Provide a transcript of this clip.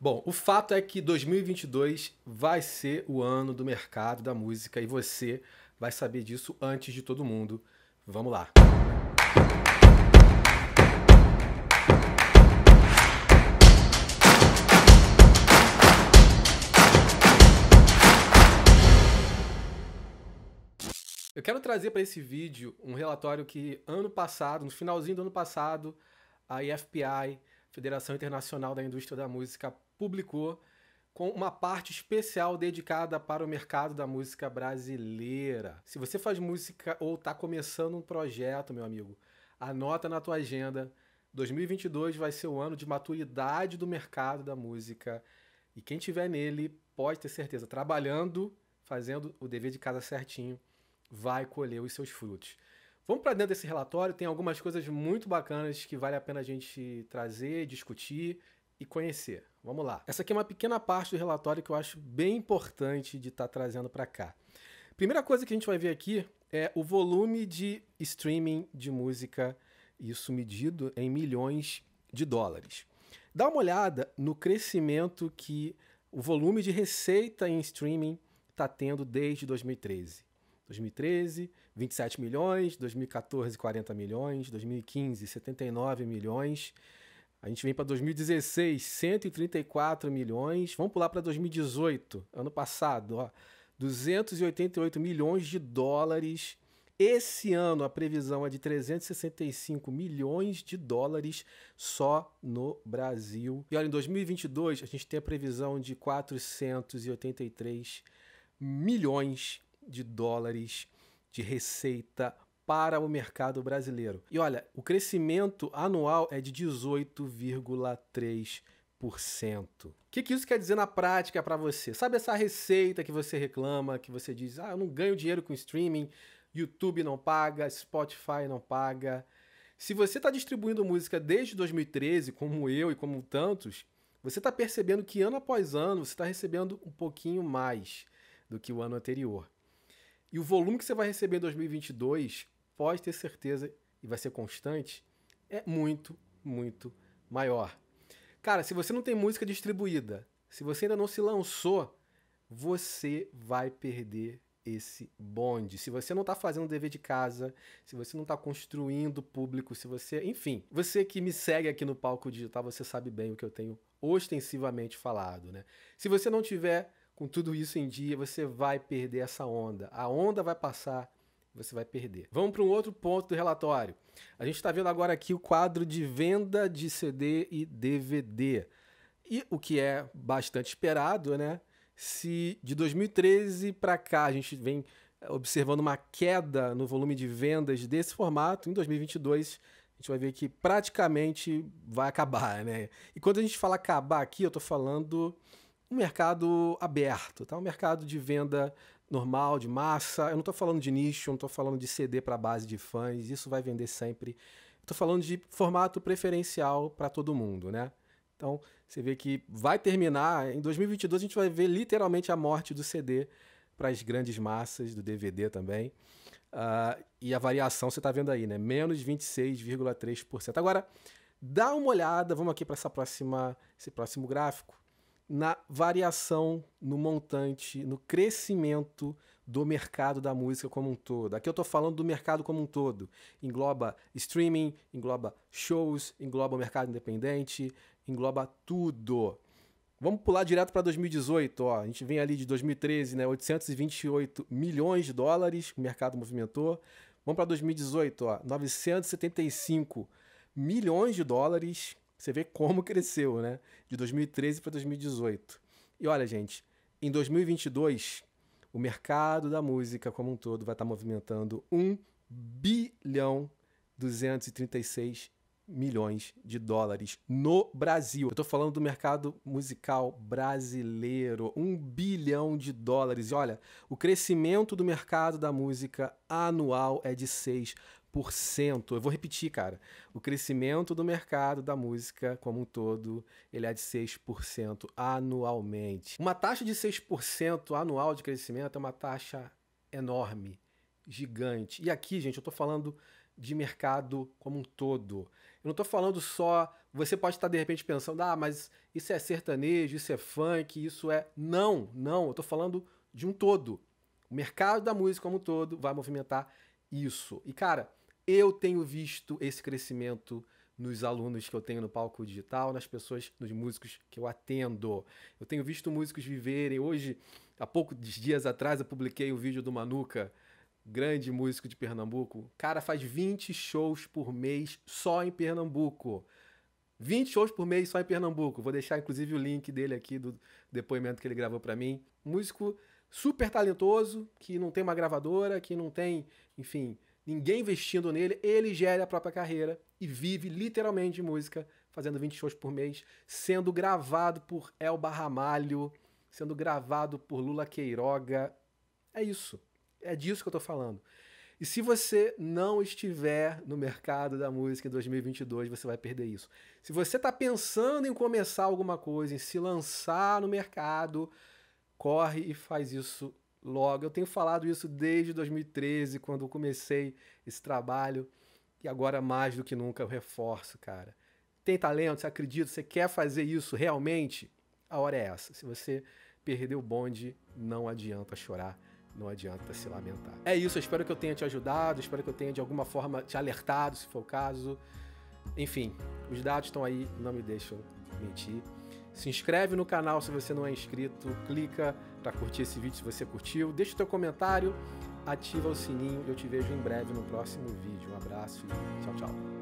Bom, o fato é que 2022 vai ser o ano do mercado da música e você vai saber disso antes de todo mundo. Vamos lá. Eu quero trazer para esse vídeo um relatório que ano passado, no finalzinho do ano passado, a IFPI, Federação Internacional da Indústria da Música, publicou com uma parte especial dedicada para o mercado da música brasileira. Se você faz música ou está começando um projeto, meu amigo, anota na tua agenda. 2022 vai ser o ano de maturidade do mercado da música. E quem tiver nele, pode ter certeza, trabalhando, fazendo o dever de casa certinho, vai colher os seus frutos. Vamos para dentro desse relatório, tem algumas coisas muito bacanas que vale a pena a gente trazer, discutir e conhecer. Vamos lá. Essa aqui é uma pequena parte do relatório que eu acho bem importante de estar tá trazendo para cá. Primeira coisa que a gente vai ver aqui é o volume de streaming de música, isso medido em milhões de dólares. Dá uma olhada no crescimento que o volume de receita em streaming está tendo desde 2013. 2013, 27 milhões, 2014, 40 milhões, 2015, 79 milhões. A gente vem para 2016, 134 milhões. Vamos pular para 2018, ano passado, ó, 288 milhões de dólares. Esse ano a previsão é de 365 milhões de dólares só no Brasil. E olha, em 2022 a gente tem a previsão de 483 milhões de dólares de receita para o mercado brasileiro. E olha, o crescimento anual é de 18,3%. O que, que isso quer dizer na prática para você? Sabe essa receita que você reclama, que você diz, ah, eu não ganho dinheiro com streaming, YouTube não paga, Spotify não paga. Se você está distribuindo música desde 2013, como eu e como tantos, você está percebendo que ano após ano você está recebendo um pouquinho mais do que o ano anterior. E o volume que você vai receber em 2022 pode ter certeza, e vai ser constante, é muito, muito maior. Cara, se você não tem música distribuída, se você ainda não se lançou, você vai perder esse bonde. Se você não está fazendo o dever de casa, se você não está construindo público, se você. Enfim, você que me segue aqui no palco digital, você sabe bem o que eu tenho ostensivamente falado, né? Se você não tiver com tudo isso em dia, você vai perder essa onda. A onda vai passar, você vai perder. Vamos para um outro ponto do relatório. A gente está vendo agora aqui o quadro de venda de CD e DVD. E o que é bastante esperado, né? Se de 2013 para cá a gente vem eh, observando uma queda no volume de vendas desse formato, em 2022 a gente vai ver que praticamente vai acabar, né? E quando a gente fala acabar aqui, eu estou falando um mercado aberto, tá? Um mercado de venda normal, de massa. Eu não estou falando de nicho, não estou falando de CD para base de fãs, isso vai vender sempre. Estou falando de formato preferencial para todo mundo, né? Então, você vê que vai terminar em 2022 a gente vai ver literalmente a morte do CD para as grandes massas, do DVD também. Uh, e a variação você está vendo aí, né? Menos 26,3%. Agora, dá uma olhada, vamos aqui para essa próxima, esse próximo gráfico na variação, no montante, no crescimento do mercado da música como um todo. Aqui eu estou falando do mercado como um todo. Engloba streaming, engloba shows, engloba o mercado independente, engloba tudo. Vamos pular direto para 2018, ó. A gente vem ali de 2013, né? 828 milhões de dólares o mercado movimentou. Vamos para 2018, ó. 975 milhões de dólares você vê como cresceu, né? De 2013 para 2018. E olha, gente, em 2022, o mercado da música como um todo vai estar movimentando 1 bilhão 236 milhões de dólares no Brasil. Eu tô falando do mercado musical brasileiro, um bilhão de dólares. E olha, o crescimento do mercado da música anual é de 6 eu vou repetir, cara. O crescimento do mercado da música como um todo, ele é de 6% anualmente. Uma taxa de 6% anual de crescimento é uma taxa enorme, gigante. E aqui, gente, eu estou falando de mercado como um todo. Eu não estou falando só. Você pode estar de repente pensando, ah, mas isso é sertanejo, isso é funk, isso é. Não, não. Eu estou falando de um todo. O mercado da música como um todo vai movimentar isso. E, cara, eu tenho visto esse crescimento nos alunos que eu tenho no palco digital, nas pessoas, nos músicos que eu atendo. Eu tenho visto músicos viverem. Hoje, há poucos dias atrás, eu publiquei o um vídeo do Manuca, grande músico de Pernambuco. Cara, faz 20 shows por mês só em Pernambuco. 20 shows por mês só em Pernambuco. Vou deixar inclusive o link dele aqui do depoimento que ele gravou para mim. Músico super talentoso, que não tem uma gravadora, que não tem, enfim, ninguém investindo nele, ele gera a própria carreira e vive literalmente de música, fazendo 20 shows por mês, sendo gravado por Elba Ramalho, sendo gravado por Lula Queiroga. É isso. É disso que eu tô falando. E se você não estiver no mercado da música em 2022, você vai perder isso. Se você está pensando em começar alguma coisa, em se lançar no mercado, corre e faz isso logo. Eu tenho falado isso desde 2013, quando eu comecei esse trabalho, e agora mais do que nunca eu reforço, cara. Tem talento, você acredita, você quer fazer isso realmente? A hora é essa. Se você perdeu o bonde, não adianta chorar, não adianta se lamentar. É isso, eu espero que eu tenha te ajudado, espero que eu tenha de alguma forma te alertado, se for o caso. Enfim, os dados estão aí, não me deixam mentir. Se inscreve no canal se você não é inscrito, clica para curtir esse vídeo se você curtiu, deixa o teu comentário, ativa o sininho. Eu te vejo em breve no próximo vídeo. Um abraço e tchau, tchau.